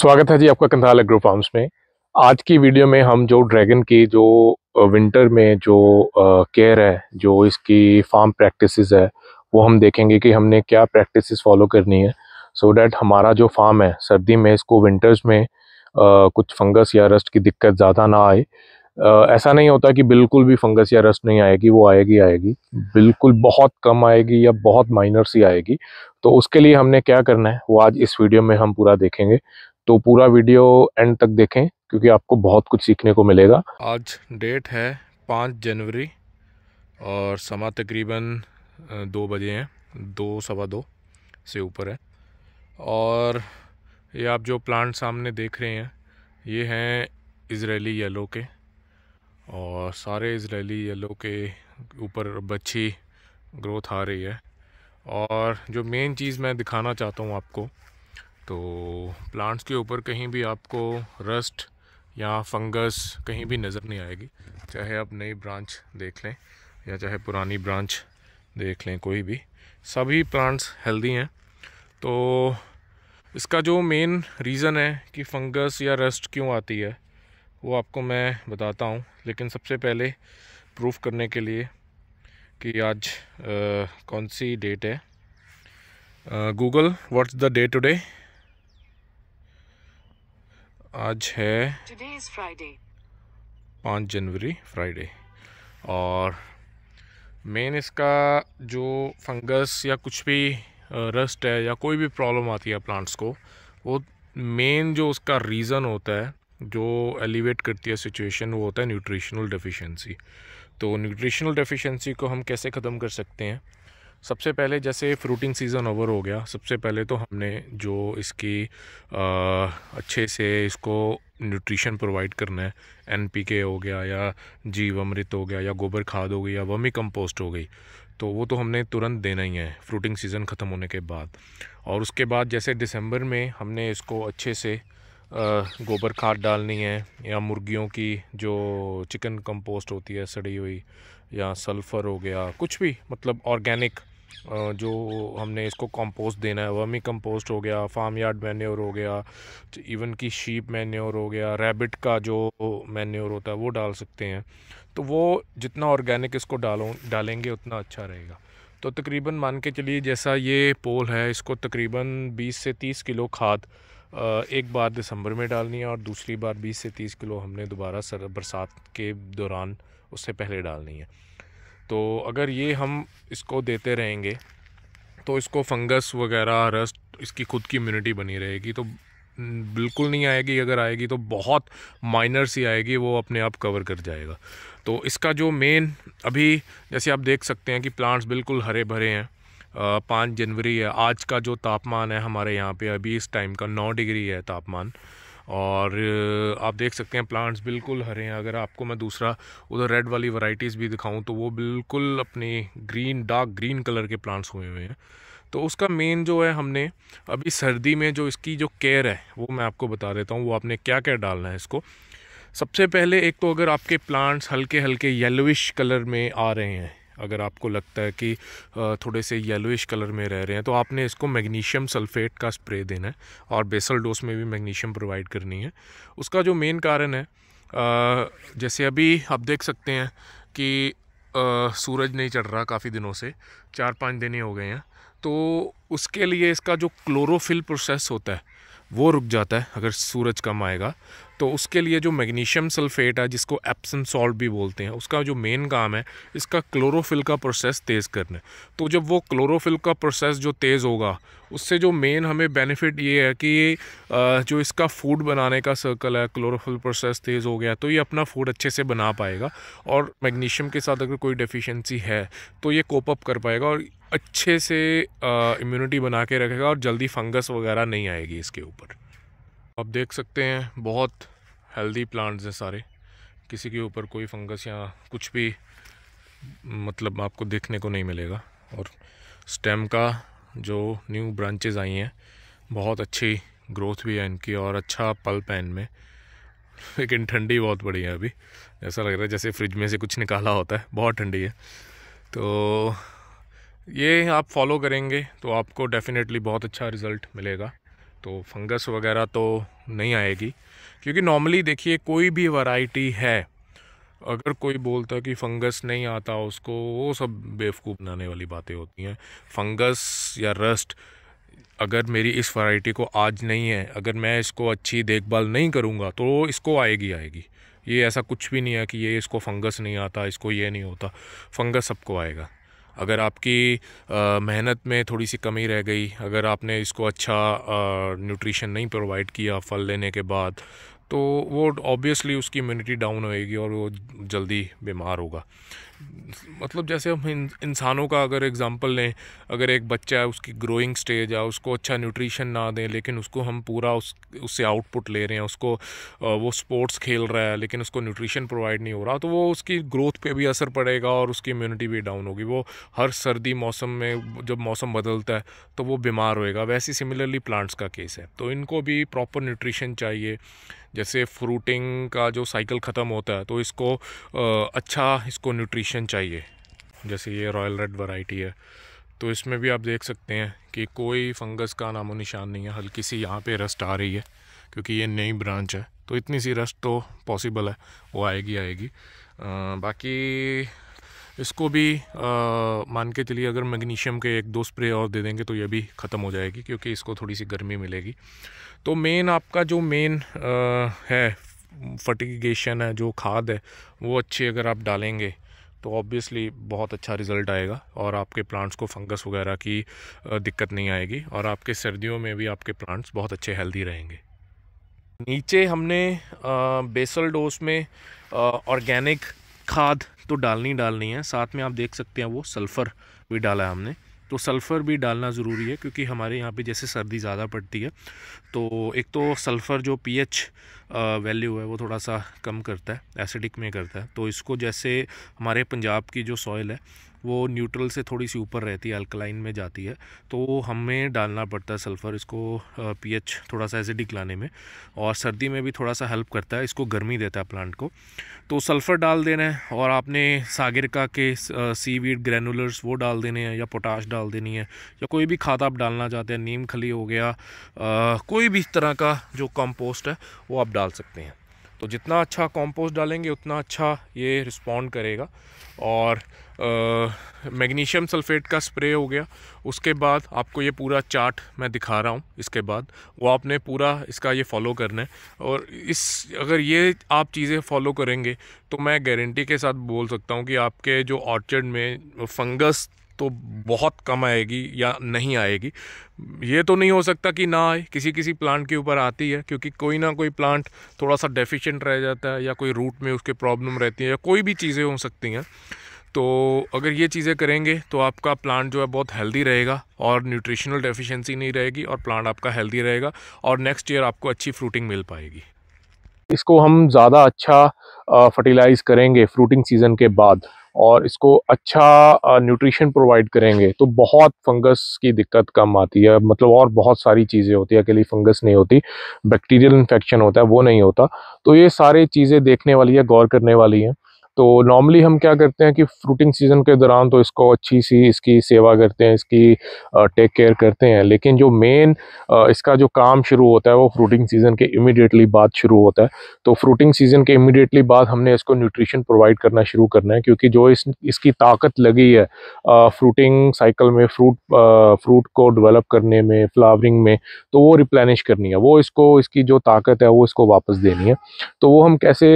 स्वागत है जी आपका कंधाल एग्रो फार्म्स में आज की वीडियो में हम जो ड्रैगन की जो विंटर में जो केयर है जो इसकी फार्म प्रैक्टिसेस है वो हम देखेंगे कि हमने क्या प्रैक्टिसेस फॉलो करनी है सो so डैट हमारा जो फार्म है सर्दी में इसको विंटर्स में आ, कुछ फंगस या रस्ट की दिक्कत ज़्यादा ना आए आ, ऐसा नहीं होता कि बिल्कुल भी फंगस या रस्ट नहीं आएगी वो आएगी आएगी बिल्कुल बहुत कम आएगी या बहुत माइनर सी आएगी तो उसके लिए हमने क्या करना है वो आज इस वीडियो में हम पूरा देखेंगे तो पूरा वीडियो एंड तक देखें क्योंकि आपको बहुत कुछ सीखने को मिलेगा आज डेट है पाँच जनवरी और समा तकरीबन दो बजे हैं दो सवा दो से ऊपर है और ये आप जो प्लांट सामने देख रहे हैं ये हैं इसराइली येलो के और सारे इसराइली येलो के ऊपर बच्ची ग्रोथ आ रही है और जो मेन चीज़ मैं दिखाना चाहता हूँ आपको तो प्लांट्स के ऊपर कहीं भी आपको रस्ट या फंगस कहीं भी नज़र नहीं आएगी चाहे आप नई ब्रांच देख लें या चाहे पुरानी ब्रांच देख लें कोई भी सभी प्लांट्स हेल्दी हैं तो इसका जो मेन रीज़न है कि फंगस या रस्ट क्यों आती है वो आपको मैं बताता हूँ लेकिन सबसे पहले प्रूफ करने के लिए कि आज आ, कौन सी डेट है Google what's the day today आज है पाँच जनवरी फ्राइडे और मेन इसका जो फंगस या कुछ भी रस्ट है या कोई भी प्रॉब्लम आती है प्लांट्स को वो मेन जो उसका रीज़न होता है जो एलिवेट करती है सिचुएशन वो होता है न्यूट्रिशनल डेफिशिएंसी तो न्यूट्रिशनल डेफिशिएंसी को हम कैसे ख़त्म कर सकते हैं सबसे पहले जैसे फ्रूटिंग सीज़न ओवर हो गया सबसे पहले तो हमने जो इसकी आ, अच्छे से इसको न्यूट्रिशन प्रोवाइड करना है एनपीके हो गया या जीव अमृत हो गया या गोबर खाद हो गई या वमी कंपोस्ट हो गई तो वो तो हमने तुरंत देना ही है फ्रूटिंग सीज़न ख़त्म होने के बाद और उसके बाद जैसे दिसंबर में हमने इसको अच्छे से गोबर खाद डालनी है या मुर्गियों की जो चिकन कंपोस्ट होती है सड़ी हुई या सल्फ़र हो गया कुछ भी मतलब ऑर्गेनिक जो हमने इसको कंपोस्ट देना है वर्मी कंपोस्ट हो गया फार्म यार्ड मैन्योर हो गया इवन की शीप मैन्योर हो गया रैबिट का जो मैन्योर होता है वो डाल सकते हैं तो वो जितना ऑर्गेनिक इसको डालो डालेंगे उतना अच्छा रहेगा तो तकरीबन मान के चलिए जैसा ये पोल है इसको तकरीबन 20 से 30 किलो खाद एक बार दिसंबर में डालनी है और दूसरी बार 20 से 30 किलो हमने दोबारा बरसात के दौरान उससे पहले डालनी है तो अगर ये हम इसको देते रहेंगे तो इसको फंगस वगैरह रस्ट इसकी खुद की इम्यूनिटी बनी रहेगी तो बिल्कुल नहीं आएगी अगर आएगी तो बहुत माइनर सी आएगी वो अपने आप कवर कर जाएगा तो इसका जो मेन अभी जैसे आप देख सकते हैं कि प्लांट्स बिल्कुल हरे भरे हैं पाँच जनवरी है आज का जो तापमान है हमारे यहाँ पे अभी इस टाइम का नौ डिग्री है तापमान और आप देख सकते हैं प्लांट्स बिल्कुल हरे हैं अगर आपको मैं दूसरा उधर रेड वाली वैरायटीज़ भी दिखाऊं तो वो बिल्कुल अपने ग्रीन डार्क ग्रीन कलर के प्लांट्स हुए हुए हैं तो उसका मेन जो है हमने अभी सर्दी में जो इसकी जो केयर है वो मैं आपको बता देता हूँ वो आपने क्या क्या डालना है इसको सबसे पहले एक तो अगर आपके प्लांट्स हल्के हल्के येलोइश कलर में आ रहे हैं अगर आपको लगता है कि थोड़े से येलोइश कलर में रह रहे हैं तो आपने इसको मैग्नीशियम सल्फेट का स्प्रे देना है और बेसल डोस में भी मैग्नीशियम प्रोवाइड करनी है उसका जो मेन कारण है जैसे अभी आप देख सकते हैं कि सूरज नहीं चढ़ रहा काफ़ी दिनों से चार पाँच दिन ही हो गए हैं तो उसके लिए इसका जो क्लोरोफिल प्रोसेस होता है वो रुक जाता है अगर सूरज कम आएगा तो उसके लिए जो मैग्नीशियम सल्फेट है जिसको एप्सन सॉल्ट भी बोलते हैं उसका जो मेन काम है इसका क्लोरोफिल का प्रोसेस तेज़ करना तो जब वो क्लोरोफिल का प्रोसेस जो तेज़ होगा उससे जो मेन हमें बेनिफिट ये है कि ये जो इसका फूड बनाने का सर्कल है क्लोरोफिल प्रोसेस तेज़ हो गया तो ये अपना फूड अच्छे से बना पाएगा और मैग्नीशियम के साथ अगर कोई डिफिशेंसी है तो ये कोप अप कर पाएगा और अच्छे से इम्यूनिटी बना के रखेगा और जल्दी फंगस वगैरह नहीं आएगी इसके ऊपर आप देख सकते हैं बहुत हेल्दी प्लांट्स हैं सारे किसी के ऊपर कोई फंगस या कुछ भी मतलब आपको देखने को नहीं मिलेगा और स्टेम का जो न्यू ब्रांचेज आई हैं बहुत अच्छी ग्रोथ भी है इनकी और अच्छा पल्प है इनमें लेकिन ठंडी बहुत बड़ी है अभी ऐसा लग रहा है जैसे फ्रिज में से कुछ निकाला होता है बहुत ठंडी है तो ये आप फॉलो करेंगे तो आपको डेफिनेटली बहुत अच्छा रिज़ल्ट मिलेगा तो फंगस वगैरह तो नहीं आएगी क्योंकि नॉर्मली देखिए कोई भी वैरायटी है अगर कोई बोलता कि फंगस नहीं आता उसको वो सब बेवकूफ़ बनाने वाली बातें होती हैं फंगस या रस्ट अगर मेरी इस वैरायटी को आज नहीं है अगर मैं इसको अच्छी देखभाल नहीं करूँगा तो इसको आएगी आएगी ये ऐसा कुछ भी नहीं है कि ये इसको फंगस नहीं आता इसको ये नहीं होता फंगस सबको आएगा अगर आपकी मेहनत में थोड़ी सी कमी रह गई अगर आपने इसको अच्छा न्यूट्रिशन नहीं प्रोवाइड किया फल लेने के बाद तो वो ऑब्वियसली उसकी इम्यूनिटी डाउन होएगी और वो जल्दी बीमार होगा मतलब जैसे हम इंसानों का अगर एग्ज़ाम्पल लें अगर एक बच्चा है उसकी ग्रोइंग स्टेज है उसको अच्छा न्यूट्रिशन ना दें लेकिन उसको हम पूरा उस उससे आउटपुट ले रहे हैं उसको वो स्पोर्ट्स खेल रहा है लेकिन उसको न्यूट्रिशन प्रोवाइड नहीं हो रहा तो वो उसकी ग्रोथ पे भी असर पड़ेगा और उसकी इम्यूनिटी भी डाउन होगी वो हर सर्दी मौसम में जब मौसम बदलता है तो वो बीमार होएगा वैसे सिमिलरली प्लांट्स का केस है तो इनको भी प्रॉपर न्यूट्रिशन चाहिए जैसे फ्रूटिंग का जो साइकिल ख़त्म होता है तो इसको अच्छा इसको न्यूट्रिशन कंडीशन चाहिए जैसे ये रॉयल रेड वैरायटी है तो इसमें भी आप देख सकते हैं कि कोई फंगस का नामो निशान नहीं है हल्की सी यहाँ पे रस्ट आ रही है क्योंकि ये नई ब्रांच है तो इतनी सी रस्ट तो पॉसिबल है वो आएगी आएगी आ, बाकी इसको भी आ, मान के चलिए अगर मैग्नीशियम के एक दो स्प्रे और दे देंगे तो ये भी ख़त्म हो जाएगी क्योंकि इसको थोड़ी सी गर्मी मिलेगी तो मेन आपका जो मेन है फर्टिगेशन है जो खाद है वो अच्छी अगर आप डालेंगे तो ऑब्वियसली बहुत अच्छा रिजल्ट आएगा और आपके प्लांट्स को फंगस वगैरह की दिक्कत नहीं आएगी और आपके सर्दियों में भी आपके प्लांट्स बहुत अच्छे हेल्दी रहेंगे नीचे हमने बेसल डोस में ऑर्गेनिक खाद तो डालनी डालनी है साथ में आप देख सकते हैं वो सल्फ़र भी डाला है हमने तो सल्फ़र भी डालना ज़रूरी है क्योंकि हमारे यहाँ पे जैसे सर्दी ज़्यादा पड़ती है तो एक तो सल्फ़र जो पीएच वैल्यू है वो थोड़ा सा कम करता है एसिडिक में करता है तो इसको जैसे हमारे पंजाब की जो सॉइल है वो न्यूट्रल से थोड़ी सी ऊपर रहती है अल्कलाइन में जाती है तो हमें डालना पड़ता है सल्फ़र इसको पीएच थोड़ा सा एसिडिक लाने में और सर्दी में भी थोड़ा सा हेल्प करता है इसको गर्मी देता है प्लांट को तो सल्फ़र डाल देना है और आपने का के सी वीड ग्रैनुलर्स वो डाल देने हैं या पोटाश डाल देनी है या कोई भी खाद आप डालना चाहते हैं नीम खली हो गया आ, कोई भी तरह का जो कॉम्पोस्ट है वो आप डाल सकते हैं तो जितना अच्छा कॉम्पोस्ट डालेंगे उतना अच्छा ये रिस्पॉन्ड करेगा और मैग्नीशियम सल्फेट का स्प्रे हो गया उसके बाद आपको ये पूरा चार्ट मैं दिखा रहा हूँ इसके बाद वो आपने पूरा इसका ये फॉलो करना है और इस अगर ये आप चीज़ें फॉलो करेंगे तो मैं गारंटी के साथ बोल सकता हूँ कि आपके जो ऑर्चर्ड में फंगस तो बहुत कम आएगी या नहीं आएगी ये तो नहीं हो सकता कि ना आए किसी किसी प्लांट के ऊपर आती है क्योंकि कोई ना कोई प्लांट थोड़ा सा डेफिशिएंट रह जाता है या कोई रूट में उसके प्रॉब्लम रहती है या कोई भी चीज़ें हो सकती हैं तो अगर ये चीज़ें करेंगे तो आपका प्लांट जो है बहुत हेल्दी रहेगा और न्यूट्रिशनल डेफिशिएंसी नहीं रहेगी और प्लांट आपका हेल्दी रहेगा और नेक्स्ट ईयर आपको अच्छी फ्रूटिंग मिल पाएगी इसको हम ज़्यादा अच्छा फर्टिलाइज़ करेंगे फ्रूटिंग सीज़न के बाद और इसको अच्छा न्यूट्रिशन प्रोवाइड करेंगे तो बहुत फंगस की दिक्कत कम आती है मतलब और बहुत सारी चीज़ें होती है अकेली फंगस नहीं होती बैक्टीरियल इन्फेक्शन होता है वो नहीं होता तो ये सारी चीज़ें देखने वाली है गौर करने वाली हैं तो नॉर्मली हम क्या करते हैं कि फ्रूटिंग सीज़न के दौरान तो इसको अच्छी सी इसकी सेवा करते हैं इसकी टेक केयर करते हैं लेकिन जो मेन इसका जो काम शुरू होता है वो फ्रूटिंग सीज़न के इमीडिएटली बाद शुरू होता है तो फ्रूटिंग सीज़न के इमिडिएटली बाद हमने इसको न्यूट्रिशन प्रोवाइड करना शुरू करना है क्योंकि जो इस इसकी ताकत लगी है फ्रूटिंग साइकिल में फ्रूट फ्रूट को डिवेलप करने में फ्लावरिंग में तो वो रिप्लेनिश करनी है वो इसको इसकी जो ताकत है वो इसको वापस देनी है तो वो हम कैसे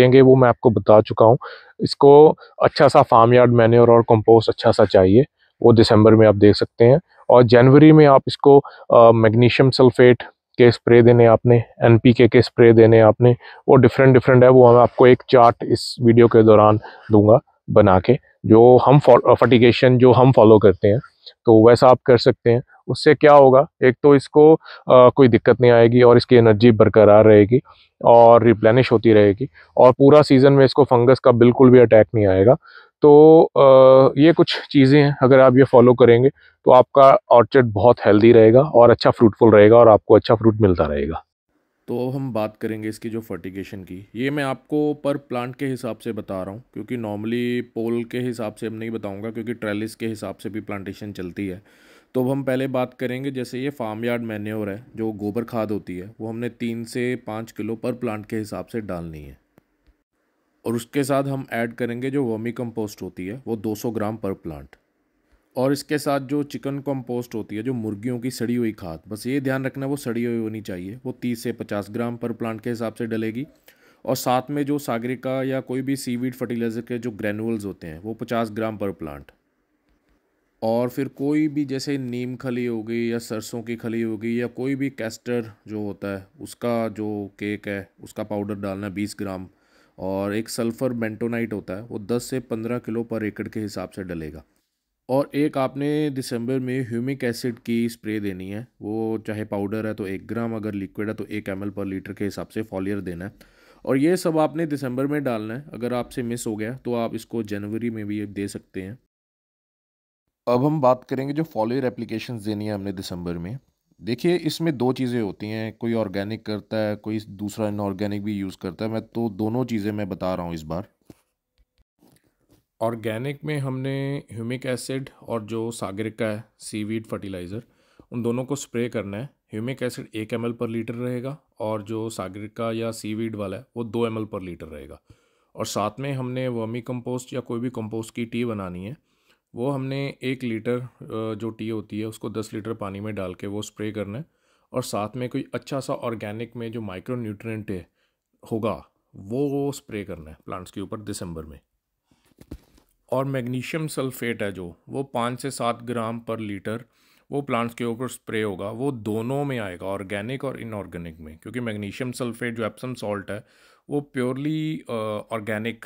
देंगे वो मैं आपको बता चुका हूँ इसको अच्छा सा फार्म यार्ड मैन्योर और कंपोस्ट अच्छा सा चाहिए वो दिसंबर में आप देख सकते हैं और जनवरी में आप इसको मैग्नीशियम सल्फेट के स्प्रे देने आपने एन के, के स्प्रे देने आपने वो डिफरेंट डिफरेंट है वो मैं आपको एक चार्ट इस वीडियो के दौरान दूंगा बना के जो हम फर्टिकेशन जो हम फॉलो करते हैं तो वैसा आप कर सकते हैं उससे क्या होगा एक तो इसको आ, कोई दिक्कत नहीं आएगी और इसकी एनर्जी बरकरार रहेगी और रिप्लेनिश होती रहेगी और पूरा सीज़न में इसको फंगस का बिल्कुल भी अटैक नहीं आएगा तो आ, ये कुछ चीज़ें हैं अगर आप ये फॉलो करेंगे तो आपका ऑर्चर्ड बहुत हेल्दी रहेगा और अच्छा फ्रूटफुल रहेगा और आपको अच्छा फ्रूट मिलता रहेगा तो अब हम बात करेंगे इसकी जो फर्टिगेशन की ये मैं आपको पर प्लांट के हिसाब से बता रहा हूँ क्योंकि नॉर्मली पोल के हिसाब से अब नहीं बताऊँगा क्योंकि ट्रेलिस के हिसाब से भी प्लांटेशन चलती है तो अब हम पहले बात करेंगे जैसे ये फार्म यार्ड मैन्योर है जो गोबर खाद होती है वो हमने तीन से पाँच किलो पर प्लांट के हिसाब से डालनी है और उसके साथ हम ऐड करेंगे जो वर्मी कंपोस्ट होती है वो 200 ग्राम पर प्लांट और इसके साथ जो चिकन कंपोस्ट होती है जो मुर्गियों की सड़ी हुई खाद बस ये ध्यान रखना वो सड़ी हुई होनी चाहिए वो तीस से पचास ग्राम पर प्लांट के हिसाब से डलेगी और साथ में जो सागरिका या कोई भी सीवीड फर्टिलाइज़र के जो ग्रेनुअल्स होते हैं वो पचास ग्राम पर प्लांट और फिर कोई भी जैसे नीम खली हो गई या सरसों की खली हो गई या कोई भी कैस्टर जो होता है उसका जो केक है उसका पाउडर डालना है बीस ग्राम और एक सल्फ़र बेंटोनाइट होता है वो दस से पंद्रह किलो पर एकड़ के हिसाब से डलेगा और एक आपने दिसंबर में ह्यूमिक एसिड की स्प्रे देनी है वो चाहे पाउडर है तो एक ग्राम अगर लिक्विड है तो एक एम पर लीटर के हिसाब से फॉलियर देना है और ये सब आपने दिसंबर में डालना है अगर आपसे मिस हो गया तो आप इसको जनवरी में भी दे सकते हैं अब हम बात करेंगे जो फॉलोअर एप्लीकेशन देनी है हमने दिसंबर में देखिए इसमें दो चीज़ें होती हैं कोई ऑर्गेनिक करता है कोई दूसरा इनऑर्गेनिक भी यूज़ करता है मैं तो दोनों चीज़ें मैं बता रहा हूँ इस बार ऑर्गेनिक में हमने ह्यूमिक एसिड और जो सागर का है सीवीड फर्टिलाइज़र उन दोनों को स्प्रे करना है ह्यूमिक एसिड एक एम पर लीटर रहेगा और जो सागरिका या सीवीड वाला है वो दो एम पर लीटर रहेगा और साथ में हमने वर्मी कंपोस्ट या कोई भी कंपोस्ट की टी बनानी है वो हमने एक लीटर जो टी होती है उसको दस लीटर पानी में डाल के वो स्प्रे करना है और साथ में कोई अच्छा सा ऑर्गेनिक में जो माइक्रो न्यूट्रेंट है होगा वो वो स्प्रे करना है प्लांट्स के ऊपर दिसंबर में और मैग्नीशियम सल्फेट है जो वो पाँच से सात ग्राम पर लीटर वो प्लांट्स के ऊपर स्प्रे होगा वो दोनों में आएगा ऑर्गेनिक और इनऑर्गेनिक में क्योंकि मैग्नीशियम सल्फेट जो एप्सम सॉल्ट है वो प्योरली ऑर्गेनिक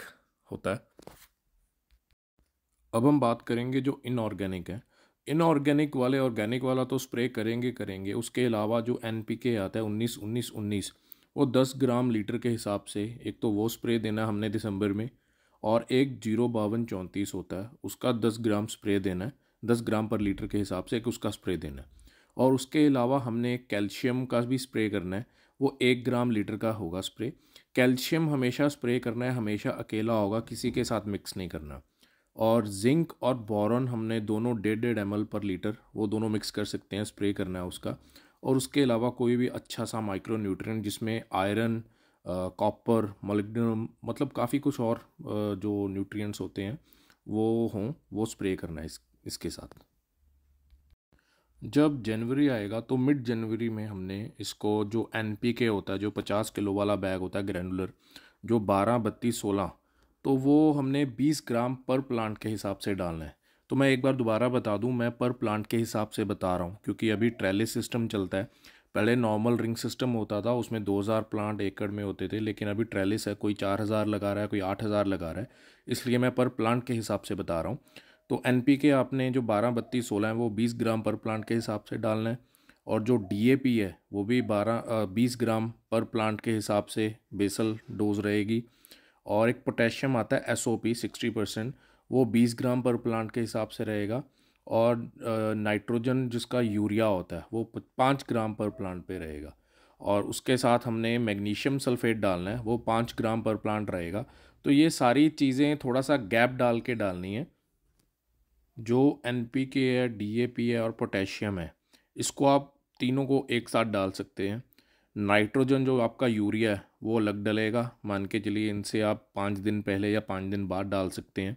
होता है अब हम बात करेंगे जो इनऑर्गेनिक है इनऑर्गेनिक वाले ऑर्गेनिक वाला तो स्प्रे करेंगे करेंगे उसके अलावा जो एन आता है उन्नीस उन्नीस उन्नीस वो दस ग्राम लीटर के हिसाब से एक तो वो स्प्रे देना हमने दिसंबर में और एक जीरो बावन चौंतीस होता है उसका दस ग्राम स्प्रे देना है दस ग्राम पर लीटर के हिसाब से एक उसका स्प्रे देना है और उसके अलावा हमने कैल्शियम का भी स्प्रे करना है वो एक ग्राम लीटर का होगा स्प्रे कैल्शियम हमेशा स्प्रे करना है हमेशा अकेला होगा किसी के साथ मिक्स नहीं करना और जिंक और बोरॉन हमने दोनों डेढ़ डेढ़ एम पर लीटर वो दोनों मिक्स कर सकते हैं स्प्रे करना है उसका और उसके अलावा कोई भी अच्छा सा माइक्रो न्यूट्रिएंट जिसमें आयरन कॉपर मलिग्नम मतलब काफ़ी कुछ और आ, जो न्यूट्रिएंट्स होते हैं वो हों वो स्प्रे करना है इस, इसके साथ जब जनवरी आएगा तो मिड जनवरी में हमने इसको जो एन होता है जो पचास किलो वाला बैग होता है ग्रैनुलर जो बारह बत्तीस सोलह तो वो हमने 20 ग्राम पर प्लांट के हिसाब से डालना है तो मैं एक बार दोबारा बता दूं मैं पर प्लांट के हिसाब से बता रहा हूँ क्योंकि अभी ट्रेले सिस्टम चलता है पहले नॉर्मल रिंग सिस्टम होता था उसमें 2000 प्लांट एकड़ में होते थे लेकिन अभी ट्रेलिस है कोई 4000 लगा रहा है कोई 8000 लगा रहा है इसलिए मैं पर प्लांट के हिसाब से बता रहा हूँ तो एन के आपने जो बारह बत्तीस सोलह है वो बीस ग्राम पर प्लांट के हिसाब से डालना है और जो डी है वो भी बारह बीस ग्राम पर प्लांट के हिसाब से बेसल डोज रहेगी और एक पोटेशियम आता है S O P sixty percent वो बीस ग्राम पर प्लांट के हिसाब से रहेगा और नाइट्रोजन जिसका यूरिया होता है वो पाँच ग्राम पर प्लांट पे रहेगा और उसके साथ हमने मैग्नीशियम सल्फेट डालना है वो पाँच ग्राम पर प्लांट रहेगा तो ये सारी चीज़ें थोड़ा सा गैप डाल के डालनी है जो एन पी के है डी ए पी है और पोटेशियम है इसको आप तीनों को एक साथ डाल सकते हैं नाइट्रोजन जो आपका यूरिया है वो अलग डलेगा मान के चलिए इनसे आप पाँच दिन पहले या पाँच दिन बाद डाल सकते हैं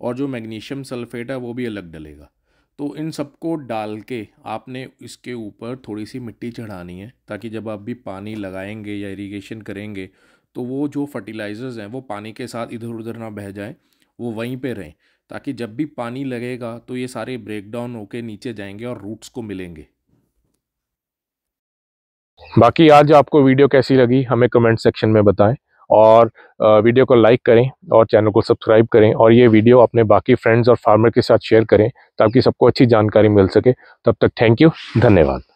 और जो मैग्नीशियम सल्फेट है वो भी अलग डलेगा तो इन सबको डाल के आपने इसके ऊपर थोड़ी सी मिट्टी चढ़ानी है ताकि जब आप भी पानी लगाएंगे या इरिगेशन करेंगे तो वो जो फर्टिलाइज़र्स हैं वो पानी के साथ इधर उधर ना बह जाएँ वो वहीं पे रहें ताकि जब भी पानी लगेगा तो ये सारे ब्रेक डाउन होकर नीचे जाएंगे और रूट्स को मिलेंगे बाकी आज आपको वीडियो कैसी लगी हमें कमेंट सेक्शन में बताएं और वीडियो को लाइक करें और चैनल को सब्सक्राइब करें और ये वीडियो अपने बाकी फ्रेंड्स और फार्मर के साथ शेयर करें ताकि सबको अच्छी जानकारी मिल सके तब तक थैंक यू धन्यवाद